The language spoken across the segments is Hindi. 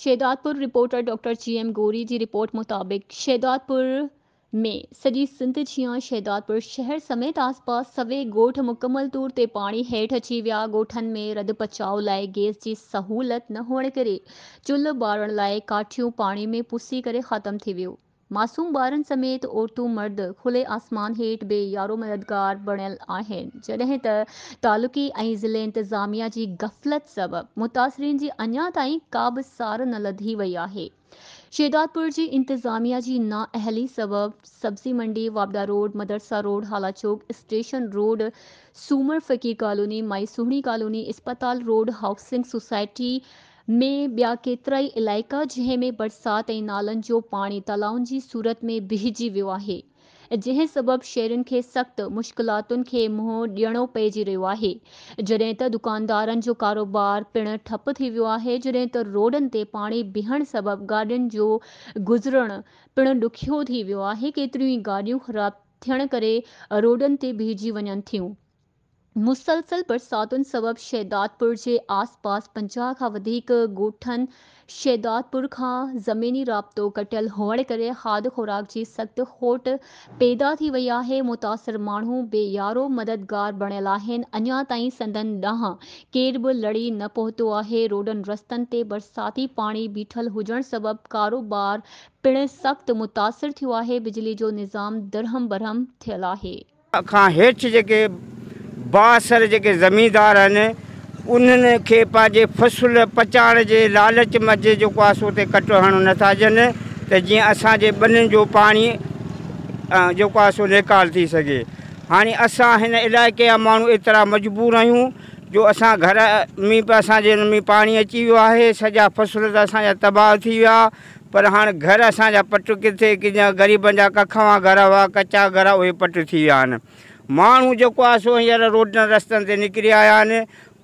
Shahdadpur reporter doctor G M Ghori की रिपोर्ट मुताबिक शहदादपुर में सॼी सिंध जीअं शहदादपुर शहर समेत आसपास सवे गोठ मुकम्मल तौर ते पानी हेठ अची वोठन में रद बचाव लाइ गैस की सहूलत न होने करे चुल्ह बारण लाइ काठियूं पाणी में पुसी करे ख़तमु थी वियो मासूम ॿारनि समेत औरतू मर्द खुले आसमान बे बेयारो मददगार बणियल आहिनि जॾहिं त तालुकी ज़िले इंतिज़ामिया जी गफ़लत सबब मुतासिरीन जी अञा ताईं का सार न लधी वई आहे शेदातपुर जी इंतिज़ामिया जी नाअहली सबब सब्ज़ी मंडी वाबडा रोड मदरसा रोड हाला चौक station road Soomar Faqir colony Mai Suhni colony अस्पताल रोड हाउसिंग सोसाइटी મે બ્યા કેત્રઈ ઈલાકા જહેમે બરસાત એ નાલન જો પાણી તલાવંજી સુરત મે ભહીજી વયો આહે જહેન સબબ શેરન કે સખત મુશ્કલાતન કે મોહો ડીણો પેજી રયો આહે જડે તા દુકાંદારન જો کاروبار પણ ઠપ થી વયો આહે જડે તા રોડન તે પાણી બહેણ સબબ ગાડીન જો ગુજરણ પણ દુખ્યો થી વયો આહે કેત્રઈ ગાડીઓ ખરાબ થણ કરે રોડન તે ભીજી વનન થીઉં मुसलसल बरसातुनि सबब शहदादपुर के आसपास पंजा का गोठन शहदादपुर का ज़मीनी राबो कटल हुअण करे खाद खुराक की सख्त खोट पैदा थी वही है मुतासर माण्हू बेयारो मददगार बणियल आहिनि अञा ताईं संदन केर बि लड़ी न पहुतो है रोडन रस्तनि ते बरसाती पाणी बीठल होजन सबब कारोबार पिण सख्त मुतासर थियो आहे बिजली जो निज़ाम दरहम बरहम थियल है खां हेठि जेके बासर जेके ज़मींदार आहिनि उन्हनि खे पंहिंजे पचाइण जे लालच मच जेको आहे सो उते कट हणणु नथा ॾियनि त जीअं असांजे ॿिननि जो पाणी जेको आहे सो निकाल थी सघे हाणे असां हिन इलाइक़े जा माण्हू एतिरा मजबूर आहियूं जो असां घर में असांजे हिन में पाणी अची वियो आहे सॼा फसल त असांजा तबाह थी विया पर हाणे घर असांजा पट किथे कि ग़रीबनि जा कखां घर हुआ कचा घर उहे पट थी विया माण्हू जेको आहे सो हींअर रोडनि रस्तनि ते निकिरी आया आहिनि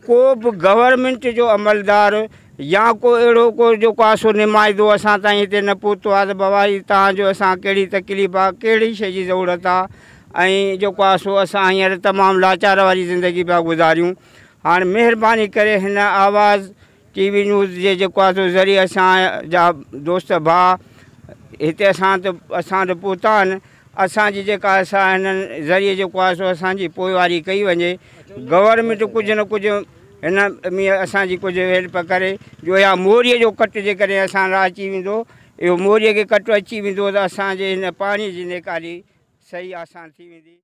को बि गवरमेंट जो अमलदार या को अहिड़ो को जेको आहे सो निमाइंदो असां ताईं हिते न पहुतो आहे त बाबा इहे तव्हांजो असां कहिड़ी तकलीफ़ आहे कहिड़ी शइ जी ज़रूरत आहे ऐं जेको आहे सो असां हींअर तमामु लाचार वारी ज़िंदगी पिया गुज़ारियूं हाणे महिरबानी करे हिन आवाज़ टी वी न्यूज़ जेको आहे सो ज़रिए असांजा असांजी जेका असां हिननि ज़रिए जेको आहे सो असांजी पोइवारी कई वञे गवर्नमेंट कुझु न कुझु हिन में असांजी कुझु हेल्प करे जो या मोरीअ जो कट जेकॾहिं असां राह अची वेंदो इहो मोरीअ खे कट अची वेंदो त असांजे हिन पाणीअ जी नेकारी सही आसान थी वेंदी